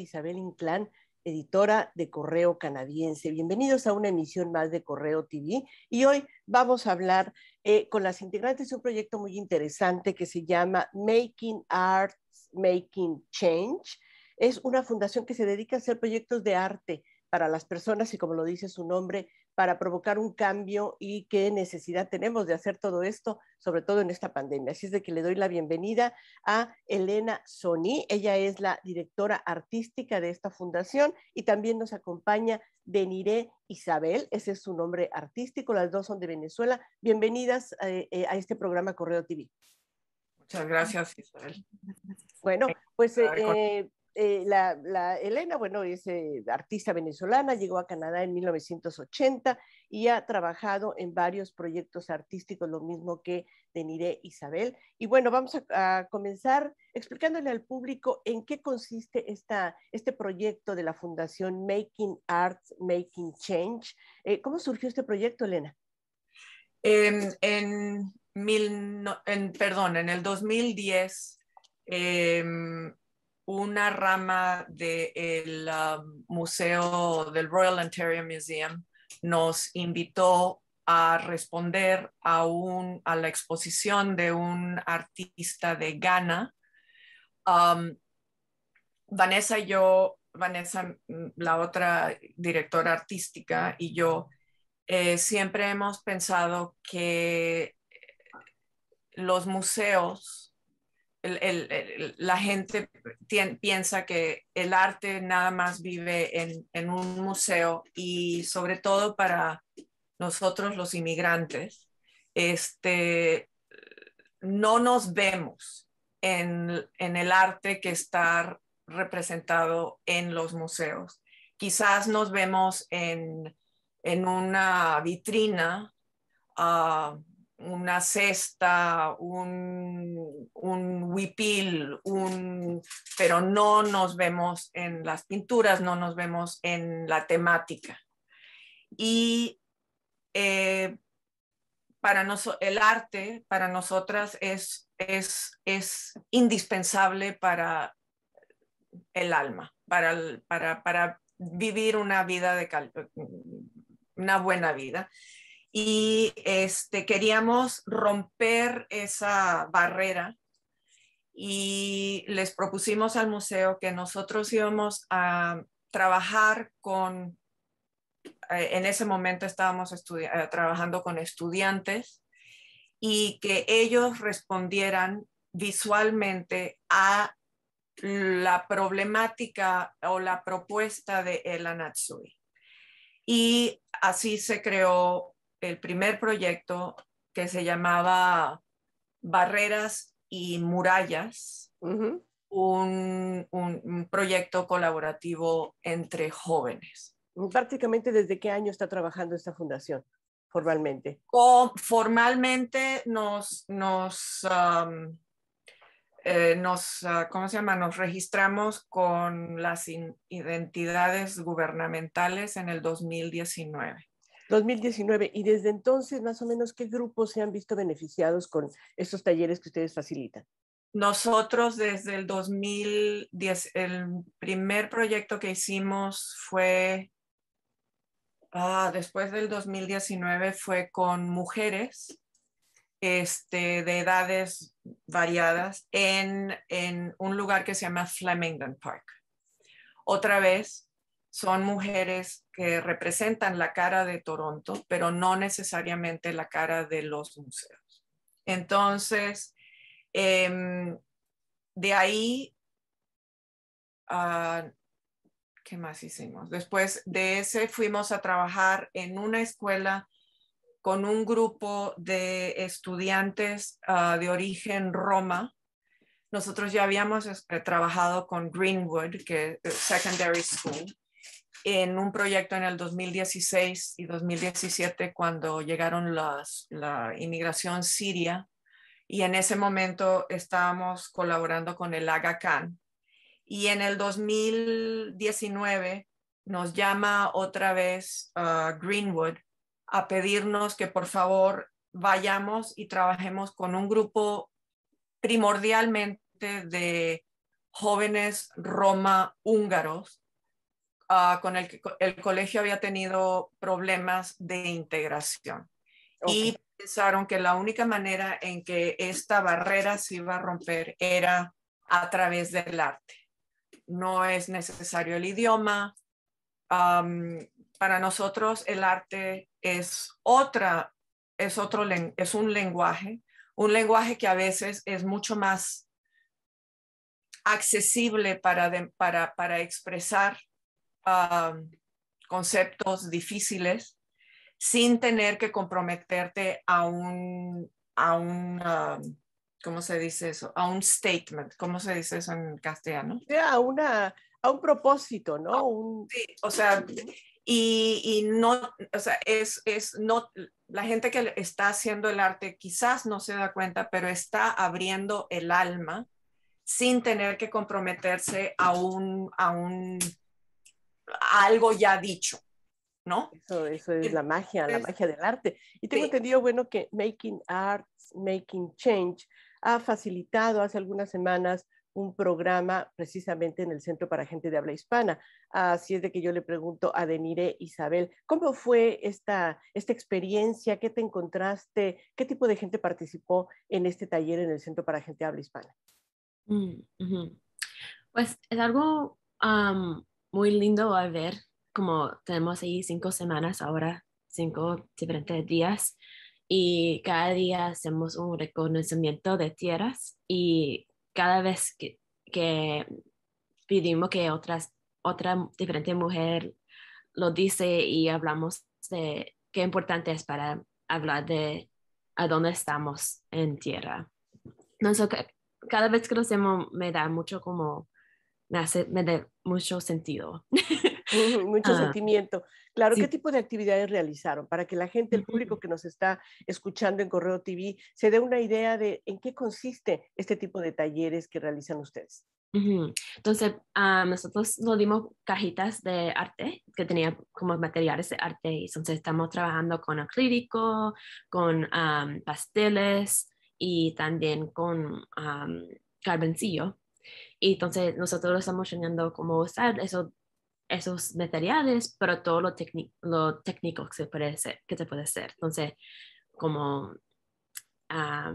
Isabel Inclán, editora de Correo Canadiense. Bienvenidos a una emisión más de Correo TV y hoy vamos a hablar eh, con las integrantes de un proyecto muy interesante que se llama Making Arts, Making Change. Es una fundación que se dedica a hacer proyectos de arte para las personas y como lo dice su nombre, para provocar un cambio y qué necesidad tenemos de hacer todo esto, sobre todo en esta pandemia. Así es de que le doy la bienvenida a Elena Soní. Ella es la directora artística de esta fundación y también nos acompaña Deniré Isabel, ese es su nombre artístico, las dos son de Venezuela. Bienvenidas eh, eh, a, este programa Correo TV. Muchas gracias, Isabel. Bueno, pues eh, la, Elena, bueno, es eh, artista venezolana, llegó a Canadá en 1980 y ha trabajado en varios proyectos artísticos, lo mismo que Deniré Isabel. Y bueno, vamos a, comenzar explicándole al público en qué consiste este proyecto de la Fundación Making Arts, Making Change. Eh, ¿Cómo surgió este proyecto, Elena? en, mil, en, perdón, en el 2010 una rama del um, Museo del Royal Ontario Museum nos invitó a responder a, a la exposición de un artista de Ghana. Um, Vanessa y yo, Vanessa, mm, la otra directora artística y yo, eh, siempre hemos pensado que eh, los museos, la gente piensa que el arte nada más vive en, un museo y sobre todo para nosotros los inmigrantes, este, no nos vemos en, el arte que está representado en los museos. Quizás nos vemos en, una vitrina ah, una cesta, un, un huipil, pero no nos vemos en las pinturas, no nos vemos en la temática. Y eh, para el arte para nosotras es, indispensable para el alma, para, vivir una vida de una buena vida y este, queríamos romper esa barrera y les propusimos al museo que nosotros íbamos a trabajar con, eh, en ese momento estábamos eh, trabajando con estudiantes y que ellos respondieran visualmente a la problemática o la propuesta de Ella Natsui. Y así se creó el primer proyecto que se llamaba Barreras y Murallas, un, un, proyecto colaborativo entre jóvenes. Prácticamente desde qué año está trabajando esta fundación formalmente. formalmente nos, nos, eh, nos, ah, ¿cómo se llama? Nos registramos con las identidades gubernamentales en el 2019. 2019. Y desde entonces, más o menos, ¿qué grupos se han visto beneficiados con estos talleres que ustedes facilitan? Nosotros desde el 2010, el primer proyecto que hicimos fue, ah, después del 2019 fue con mujeres este, de edades variadas en, en un lugar que se llama Flemington Park. Otra vez, son mujeres que representan la cara de Toronto, pero no necesariamente la cara de los museos. Entonces, em, de ahí, ah, ¿qué más hicimos? Después de ese fuimos a trabajar en una escuela con un grupo de estudiantes ah, de origen roma, nosotros ya habíamos este, trabajado con Greenwood, que Secondary School, en un proyecto en el 2016 y 2017 cuando llegaron la inmigración siria y en ese momento estábamos colaborando con el Aga Khan. Y en el 2019 nos llama otra vez ah, Greenwood a pedirnos que por favor vayamos y trabajemos con un grupo primordialmente de jóvenes roma húngaros Ah, con el que el colegio había tenido problemas de integración. Y pensaron que la única manera en que esta barrera se iba a romper era a través del arte. No es necesario el idioma. para nosotros el arte es otra, es otro, es un lenguaje, un lenguaje que a veces es mucho más accesible para, para expresar conceptos difíciles sin tener que comprometerte a un, a un ¿cómo se dice eso? A un statement, ¿cómo se dice eso en castellano? A, una, a un propósito, ¿no? Ah, un... o sea, y, y, no, o sea, es, es no, la gente que está haciendo el arte quizás no se da cuenta, pero está abriendo el alma sin tener que comprometerse a un, a un algo ya dicho, ¿no? Eso, es la magia, la magia del arte. Y tengo entendido, bueno, que Making Arts, Making Change ha facilitado hace algunas semanas un programa precisamente en el Centro para Gente de Habla Hispana. Así es de que yo le pregunto a Denire Isabel, ¿cómo fue esta, esta experiencia? ¿Qué te encontraste? ¿Qué tipo de gente participó en este taller en el Centro para Gente de Habla Hispana? Mm, pues es algo muy lindo a ver, como tenemos ahí cinco semanas ahora, cinco diferentes días, y cada día hacemos un reconocimiento de tierras y cada vez que, que pedimos que otras, otra diferente mujer lo dice y hablamos de qué importante es para hablar de a dónde estamos en tierra. No, cada vez que lo hacemos me da mucho como me hace me da mucho sentido. mucho ah. sentimiento. Claro, ¿qué tipo de actividades realizaron? Para que la gente, el público que nos está escuchando en Correo TV, se dé una idea de en qué consiste este tipo de talleres que realizan ustedes. Entonces, ah, nosotros nos dimos cajitas de arte que tenía como materiales de arte y entonces estamos trabajando con acrílico, con ah, pasteles y también con um, carboncillo y entonces nosotros estamos enseñando cómo usar eso, esos materiales, pero todo lo, lo técnico que se, puede que se puede hacer. Entonces, como ah,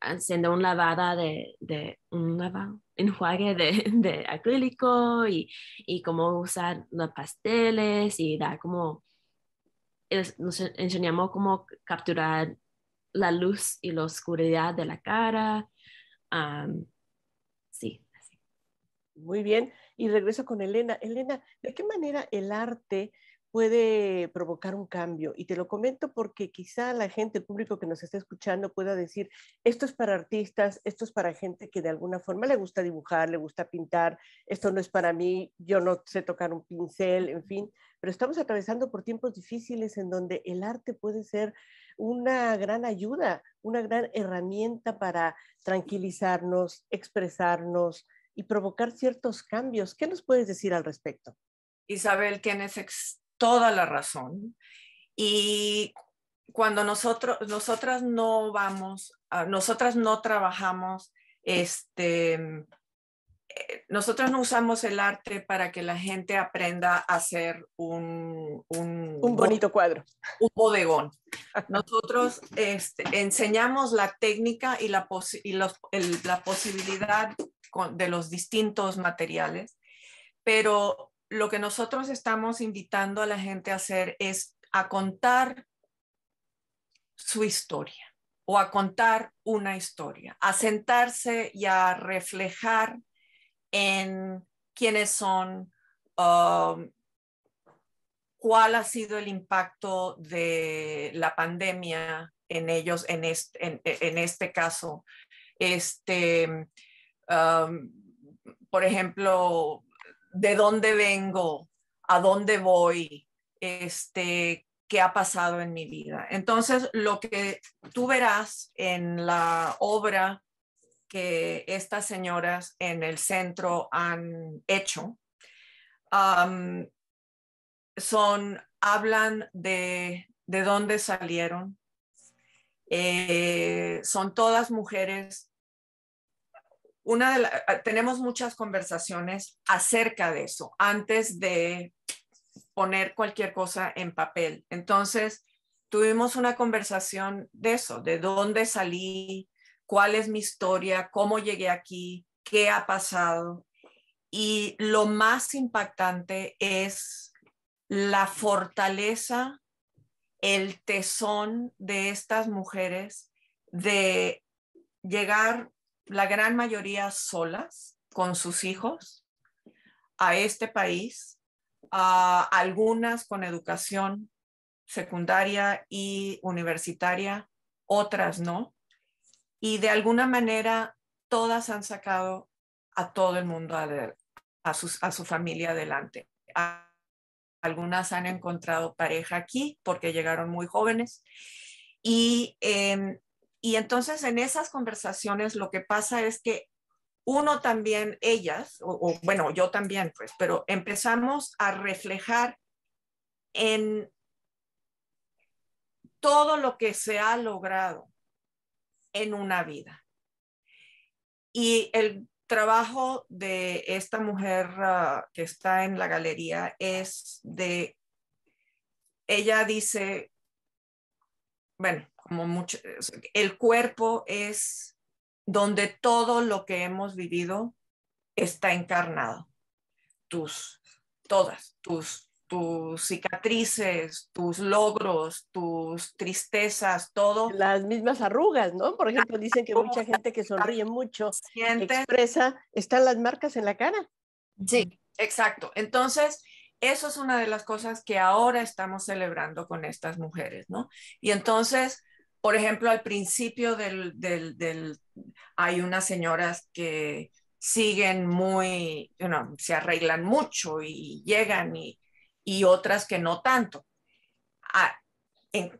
haciendo una lavada de, de un enjuague de, de acrílico y, y, cómo usar los pasteles y dar como, nos enseñamos cómo capturar la luz y la oscuridad de la cara. Ah, muy bien, y regreso con Elena. Elena, ¿de qué manera el arte puede provocar un cambio? Y te lo comento porque quizá la gente, el público que nos está escuchando pueda decir, esto es para artistas, esto es para gente que de alguna forma le gusta dibujar, le gusta pintar, esto no es para mí, yo no sé tocar un pincel, en fin, pero estamos atravesando por tiempos difíciles en donde el arte puede ser una gran ayuda, una gran herramienta para tranquilizarnos, expresarnos, y provocar ciertos cambios. ¿Qué nos puedes decir al respecto? Isabel, tienes toda la razón. Y cuando nosotros, nosotras no vamos, nosotras no trabajamos, este, em, eh, nosotras no usamos el arte para que la gente aprenda a hacer un... Un, bonito cuadro. Un bodegón. Nosotros este, enseñamos la técnica y, la posibilidad de los distintos materiales, pero lo que nosotros estamos invitando a la gente a hacer es a contar su historia o a contar una historia, a sentarse y a reflejar en quiénes son, um, cuál ha sido el impacto de la pandemia en ellos, en este, en este caso, este, por ejemplo, de dónde vengo, a dónde voy, este, qué ha pasado en mi vida. Entonces, lo que tú verás en la obra que estas señoras en el centro han hecho, son, hablan de, dónde salieron, eh, son todas mujeres Ah, tenemos muchas conversaciones acerca de eso antes de poner cualquier cosa en papel. Entonces, tuvimos una conversación de eso, de dónde salí, cuál es mi historia, cómo llegué aquí, qué ha pasado. Y lo más impactante es la fortaleza, el tesón de estas mujeres de llegar la gran mayoría solas con sus hijos a este país, a algunas con educación secundaria y universitaria, otras no. Y de alguna manera todas han sacado a todo el mundo, a, a, a su familia adelante. algunas han encontrado pareja aquí porque llegaron muy jóvenes. Y em, y entonces en esas conversaciones lo que pasa es que uno también, ellas, o, bueno, yo también, pues, pero empezamos a reflejar en todo lo que se ha logrado en una vida. Y el trabajo de esta mujer ah, que está en la galería es de, ella dice, bueno, mucho, el cuerpo es donde todo lo que hemos vivido está encarnado. Tus, todas, tus, tus cicatrices, tus logros, tus tristezas, todo. Las mismas arrugas, ¿no? Por ejemplo, dicen que mucha gente que sonríe mucho expresa, están las marcas en la cara. Sí, exacto. Entonces, eso es una de las cosas que ahora estamos celebrando con estas mujeres, ¿no? Y entonces, por ejemplo, al principio del, del, hay unas señoras que siguen muy, bueno, se arreglan mucho y llegan y, otras que no tanto, ah,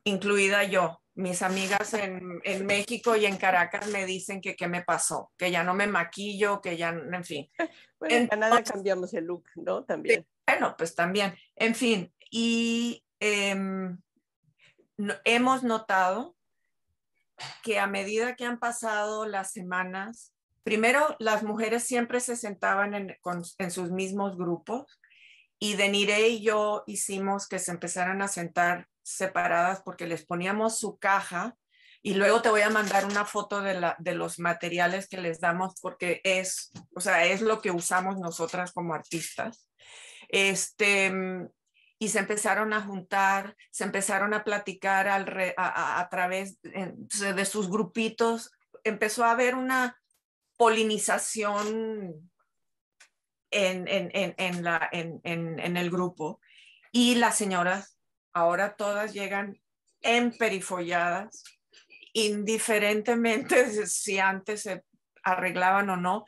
incluida yo. Mis amigas en, en, México y en Caracas me dicen que qué me pasó, que ya no me maquillo, que ya, en fin. Bueno, en Canadá cambiamos el look, ¿no? También. bueno, pues también, en fin. Y em, hemos notado que a medida que han pasado las semanas, primero las mujeres siempre se sentaban en, sus mismos grupos y Nire y yo hicimos que se empezaran a sentar separadas porque les poníamos su caja y luego te voy a mandar una foto de, la, de los materiales que les damos porque es, o sea, es lo que usamos nosotras como artistas. Este, y se empezaron a juntar, se empezaron a platicar a, través de, sus grupitos, empezó a haber una polinización en, en, en, el grupo y las señoras ahora todas llegan emperifolladas, indiferentemente si antes se arreglaban o no,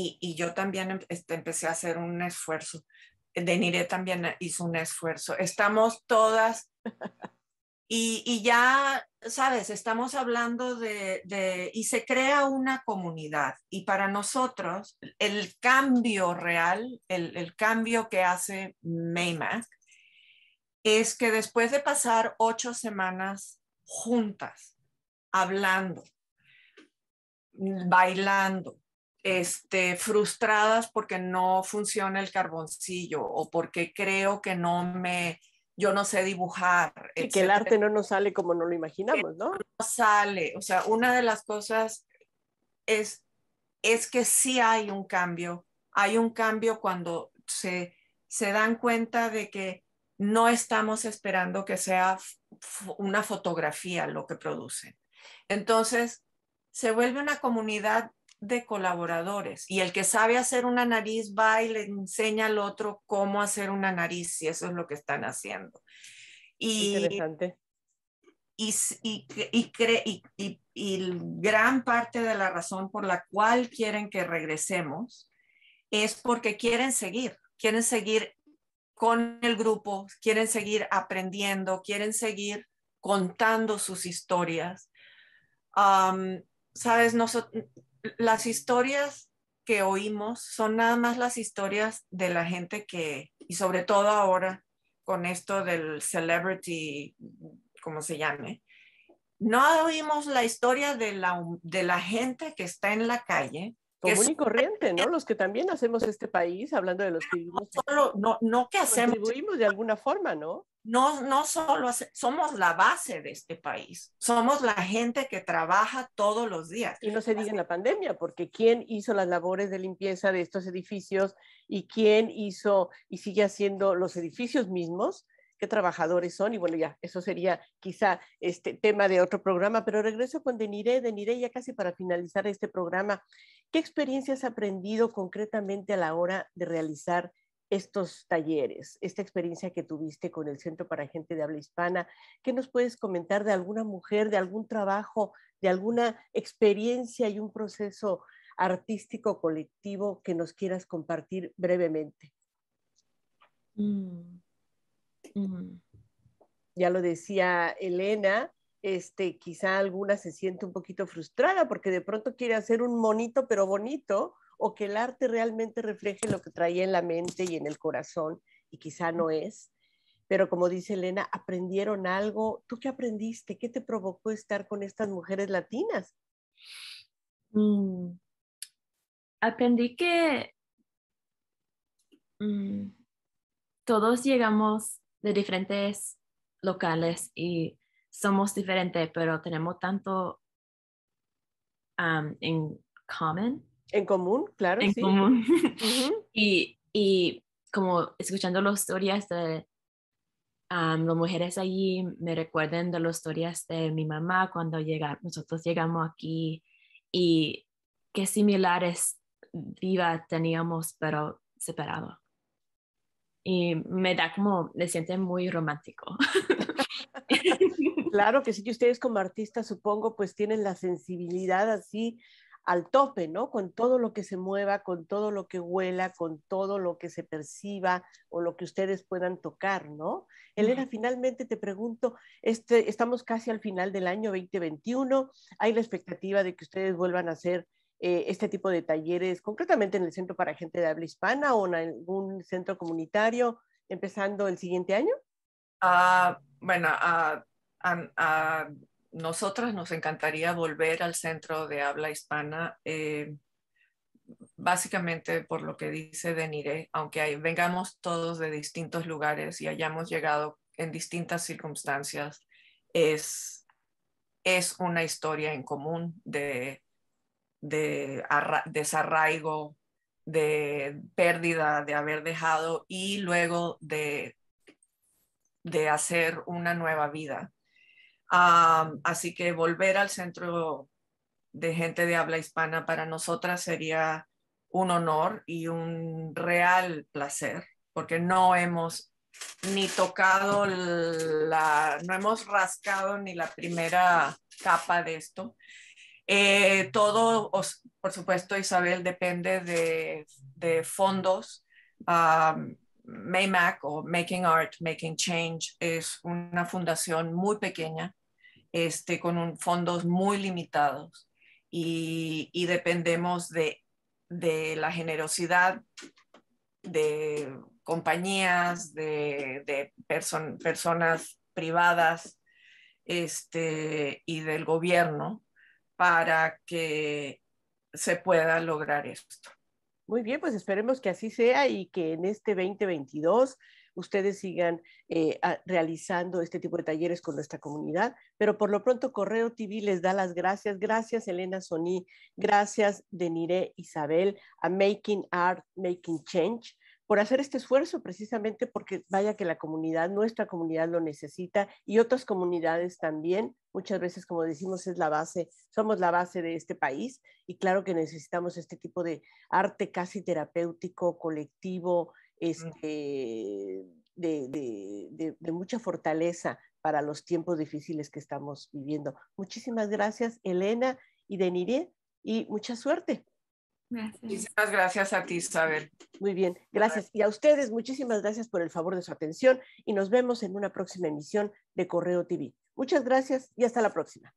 y yo también em-, este, empecé a hacer un esfuerzo Denire también hizo un esfuerzo. Estamos todas y, ya, sabes, estamos hablando de, y se crea una comunidad. Y para nosotros, el cambio real, el, el cambio que hace Maymac, es que después de pasar ocho semanas juntas, hablando, bailando, este, frustradas porque no funciona el carboncillo o porque creo que no me, yo no sé dibujar. Y que el arte no nos sale como no lo imaginamos, ¿no? No sale, o sea, una de las cosas es, es que sí hay un cambio, hay un cambio cuando se, se dan cuenta de que no estamos esperando que sea una fotografía lo que producen. Entonces, se vuelve una comunidad de colaboradores y el que sabe hacer una nariz va y le enseña al otro cómo hacer una nariz, y eso es lo que están haciendo. Y, Y, y, y, y, gran parte de la razón por la cual quieren que regresemos es porque quieren seguir, quieren seguir con el grupo, quieren seguir aprendiendo, quieren seguir contando sus historias. Sabes, nosotros las historias que oímos son nada más las historias de la gente que, y sobre todo ahora con esto del celebrity, como se llame, no oímos la historia de la, de la gente que está en la calle. Común y corriente, ¿no? Los que también hacemos este país, hablando de los que vivimos. No, solo, no, no que hacemos. Contribuimos de alguna forma, ¿no? no, no solo somos la base de este país, somos la gente que trabaja todos los días. Y no se diga en la pandemia, porque quién hizo las labores de limpieza de estos edificios y quién hizo y sigue haciendo los edificios mismos, qué trabajadores son, y bueno, ya, eso sería quizá este tema de otro programa, pero regreso con Deniré, Deniré, ya casi para finalizar este programa, ¿qué experiencias ha aprendido concretamente a la hora de realizar estos talleres, esta experiencia que tuviste con el Centro para Gente de Habla Hispana. ¿Qué nos puedes comentar de alguna mujer, de algún trabajo, de alguna experiencia y un proceso artístico colectivo que nos quieras compartir brevemente? Mm. Mm. Ya lo decía Elena, este, quizá alguna se siente un poquito frustrada porque de pronto quiere hacer un monito pero bonito o que el arte realmente refleje lo que traía en la mente y en el corazón y quizá no es. Pero como dice Elena, aprendieron algo. ¿Tú qué aprendiste? ¿Qué te provocó estar con estas mujeres latinas? Mm. Aprendí que mm, todos llegamos de diferentes locales y somos diferentes, pero tenemos tanto en common en común, claro. En común. y, y, como escuchando las historias de este, las mujeres allí, me recuerden de las historias de este, mi mamá cuando llega, nosotros llegamos aquí y qué similares vivas teníamos, pero separado. Y me da como, me siente muy romántico. claro que sí, que ustedes como artistas supongo pues tienen la sensibilidad así al tope, ¿no? Con todo lo que se mueva, con todo lo que huela, con todo lo que se perciba o lo que ustedes puedan tocar, ¿no? Elena, finalmente te pregunto, este, estamos casi al final del año 2021, hay la expectativa de que ustedes vuelvan a hacer eh, este tipo de talleres, concretamente en el Centro para Gente de Habla Hispana o en algún centro comunitario, empezando el siguiente año? Ah, bueno, a ah, nosotras nos encantaría volver al centro de habla hispana, eh, básicamente por lo que dice Denire, aunque vengamos todos de distintos lugares y hayamos llegado en distintas circunstancias, es, una historia en común de, desarraigo, de pérdida, de haber dejado y luego de hacer una nueva vida Ah, así que volver al centro de gente de habla hispana para nosotras sería un honor y un real placer, porque no hemos ni tocado la, no hemos rascado ni la primera capa de esto. Eh, todo, por supuesto, Isabel, depende de, fondos. Um, Maymac o Making Art, Making Change es una fundación muy pequeña este, con fondos muy limitados y, dependemos de, la generosidad de compañías, de, personas privadas este, y del gobierno para que se pueda lograr esto. Muy bien, pues esperemos que así sea y que en este 2022 ustedes sigan eh, realizando este tipo de talleres con nuestra comunidad. Pero por lo pronto, Correo TV les da las gracias. Gracias, Elena Soní. Gracias, Denire, Isabel, a Making Art, Making Change por hacer este esfuerzo precisamente porque vaya que la comunidad, nuestra comunidad lo necesita y otras comunidades también. Muchas veces, como decimos, es la base, somos la base de este país y claro que necesitamos este tipo de arte casi terapéutico, colectivo, este, de, mucha fortaleza para los tiempos difíciles que estamos viviendo. Muchísimas gracias, Elena y Deniré, y mucha suerte. Gracias. Muchísimas gracias a ti, Isabel. Muy bien, gracias. Y a ustedes, muchísimas gracias por el favor de su atención y nos vemos en una próxima emisión de Correo TV. Muchas gracias y hasta la próxima.